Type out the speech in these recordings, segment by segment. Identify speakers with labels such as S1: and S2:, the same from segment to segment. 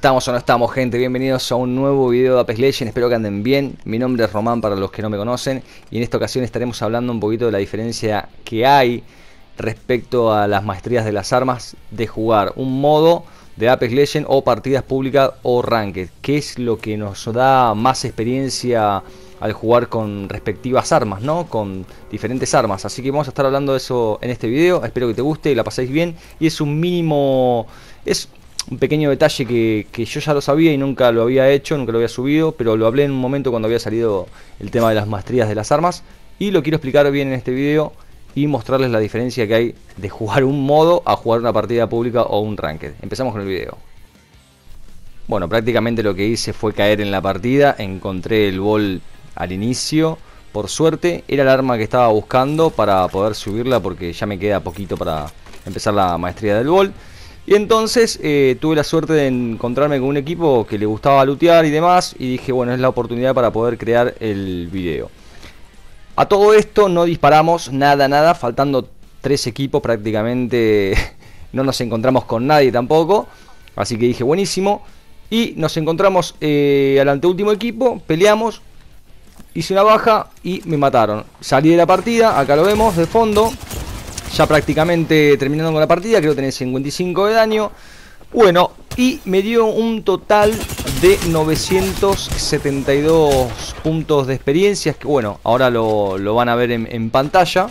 S1: Estamos o no estamos, gente. Bienvenidos a un nuevo video de Apex Legends. Espero que anden bien. Mi nombre es Román para los que no me conocen. Y en esta ocasión estaremos hablando un poquito de la diferencia que hay respecto a las maestrías de las armas de jugar un modo de Apex Legends o partidas públicas o ranked. ¿Qué es lo que nos da más experiencia al jugar con respectivas armas, no? Con diferentes armas. Así que vamos a estar hablando de eso en este video. Espero que te guste y la paséis bien. Y es un mínimo... Es un pequeño detalle que, yo ya lo sabía y nunca lo había hecho, nunca lo había subido, pero lo hablé en un momento cuando había salido el tema de las maestrías de las armas y lo quiero explicar bien en este video y mostrarles la diferencia que hay de jugar un modo a jugar una partida pública o un ranked. Empezamos con el video. Bueno, prácticamente lo que hice fue caer en la partida, encontré el bol al inicio, por suerte era el arma que estaba buscando para poder subirla porque ya me queda poquito para empezar la maestría del bol. Y entonces eh, tuve la suerte de encontrarme con un equipo que le gustaba lootear y demás, y dije, bueno, es la oportunidad para poder crear el video. A todo esto no disparamos nada, nada, faltando tres equipos prácticamente no nos encontramos con nadie tampoco, así que dije, buenísimo. Y nos encontramos eh, al anteúltimo equipo, peleamos, hice una baja y me mataron. Salí de la partida, acá lo vemos de fondo, ya prácticamente terminando con la partida, creo que tenés 55 de daño. Bueno, y me dio un total de 972 puntos de experiencia. que bueno, ahora lo, van a ver en, pantalla.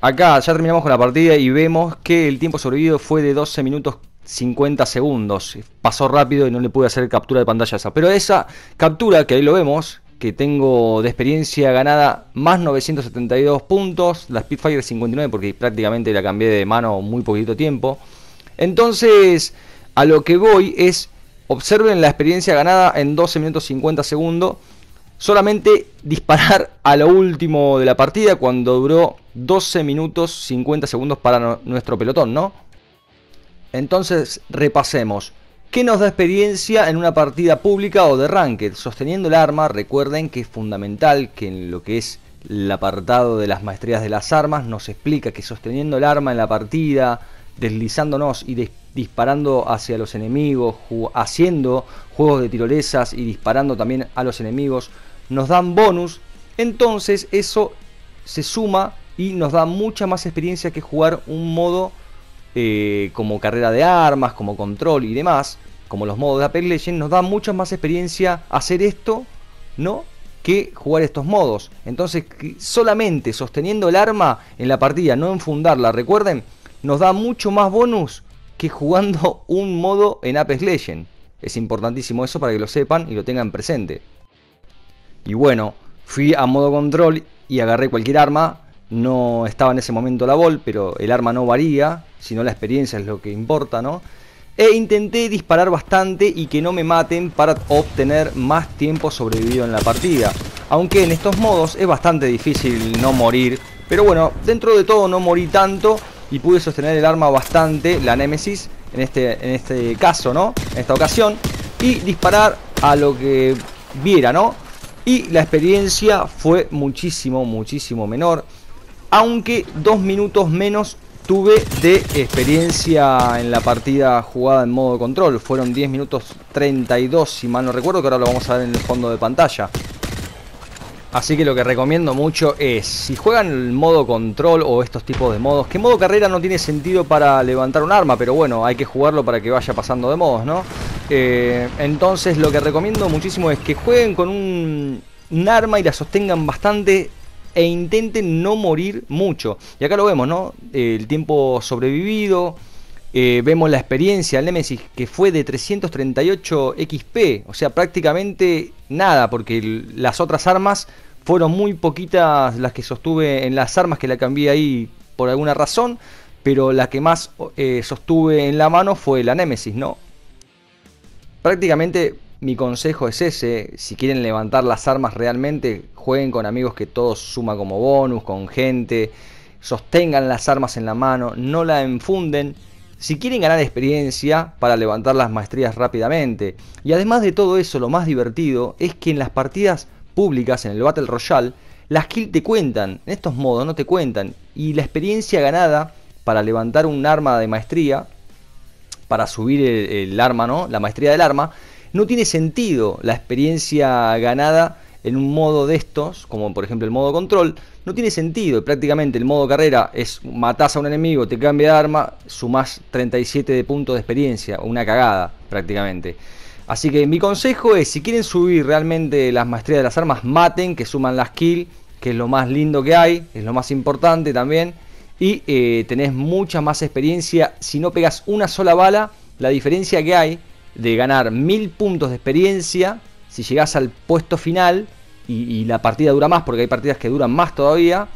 S1: Acá ya terminamos con la partida y vemos que el tiempo sobrevivido fue de 12 minutos 50 segundos. Pasó rápido y no le pude hacer captura de pantalla esa. Pero esa captura, que ahí lo vemos, que tengo de experiencia ganada más 972 puntos, la Spitfire 59 porque prácticamente la cambié de mano muy poquito tiempo. Entonces, a lo que voy es, observen la experiencia ganada en 12 minutos 50 segundos, solamente disparar a lo último de la partida cuando duró 12 minutos 50 segundos para nuestro pelotón, ¿no? Entonces, repasemos que nos da experiencia en una partida pública o de ranked? Sosteniendo el arma, recuerden que es fundamental que en lo que es el apartado de las maestrías de las armas nos explica que sosteniendo el arma en la partida, deslizándonos y disparando hacia los enemigos, haciendo juegos de tirolesas y disparando también a los enemigos, nos dan bonus. Entonces eso se suma y nos da mucha más experiencia que jugar un modo eh, como carrera de armas, como control y demás, como los modos de Apex Legends, nos da mucha más experiencia hacer esto, ¿no? Que jugar estos modos. Entonces, solamente sosteniendo el arma en la partida, no enfundarla, recuerden, nos da mucho más bonus que jugando un modo en Apex Legends. Es importantísimo eso para que lo sepan y lo tengan presente. Y bueno, fui a modo control y agarré cualquier arma no estaba en ese momento la bol, pero el arma no varía, sino la experiencia es lo que importa, ¿no? E intenté disparar bastante y que no me maten para obtener más tiempo sobrevivido en la partida. Aunque en estos modos es bastante difícil no morir, pero bueno, dentro de todo no morí tanto y pude sostener el arma bastante, la Nemesis, en este, en este caso, ¿no? En esta ocasión, y disparar a lo que viera, ¿no? Y la experiencia fue muchísimo, muchísimo menor aunque dos minutos menos tuve de experiencia en la partida jugada en modo control. Fueron 10 minutos 32, si mal no recuerdo, que ahora lo vamos a ver en el fondo de pantalla. Así que lo que recomiendo mucho es, si juegan el modo control o estos tipos de modos, que modo carrera no tiene sentido para levantar un arma, pero bueno, hay que jugarlo para que vaya pasando de modos, ¿no? Eh, entonces lo que recomiendo muchísimo es que jueguen con un arma y la sostengan bastante e intenten no morir mucho. Y acá lo vemos, ¿no? El tiempo sobrevivido. Eh, vemos la experiencia, del Nemesis, que fue de 338 XP. O sea, prácticamente nada, porque las otras armas fueron muy poquitas las que sostuve en las armas que la cambié ahí por alguna razón. Pero la que más eh, sostuve en la mano fue la Nemesis, ¿no? Prácticamente mi consejo es ese, si quieren levantar las armas realmente, jueguen con amigos que todos suma como bonus, con gente, sostengan las armas en la mano, no la enfunden, si quieren ganar experiencia para levantar las maestrías rápidamente. Y además de todo eso, lo más divertido es que en las partidas públicas, en el Battle Royale, las kills te cuentan, en estos modos no te cuentan, y la experiencia ganada para levantar un arma de maestría, para subir el, el arma, ¿no? La maestría del arma, no tiene sentido la experiencia ganada en un modo de estos, como por ejemplo el modo control, no tiene sentido. Prácticamente el modo carrera es matás a un enemigo, te cambia de arma, sumas 37 de puntos de experiencia, una cagada prácticamente. Así que mi consejo es, si quieren subir realmente las maestrías de las armas, maten, que suman las kills, que es lo más lindo que hay, es lo más importante también. Y eh, tenés mucha más experiencia, si no pegas una sola bala, la diferencia que hay de ganar mil puntos de experiencia si llegas al puesto final y, la partida dura más, porque hay partidas que duran más todavía,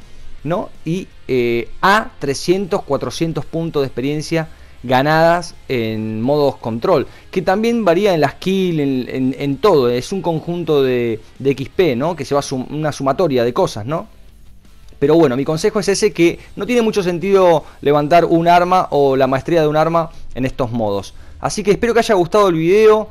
S1: ¿no? Y eh, a 300, 400 puntos de experiencia ganadas en modos control, que también varía en las kills, en, todo, es un conjunto de, XP, ¿no? Que se va una sumatoria de cosas, ¿no? Pero bueno, mi consejo es ese que no tiene mucho sentido levantar un arma o la maestría de un arma en estos modos. Así que espero que haya gustado el video.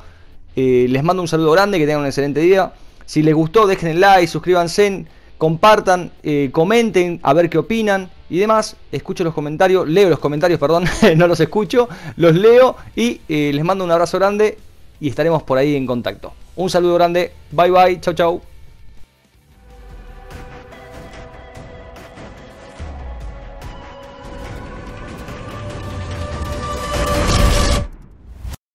S1: Eh, les mando un saludo grande, que tengan un excelente día. Si les gustó, dejen el like, suscríbanse, compartan, eh, comenten, a ver qué opinan y demás. Escucho los comentarios, leo los comentarios, perdón, no los escucho, los leo y eh, les mando un abrazo grande y estaremos por ahí en contacto. Un saludo grande, bye bye, chao chao.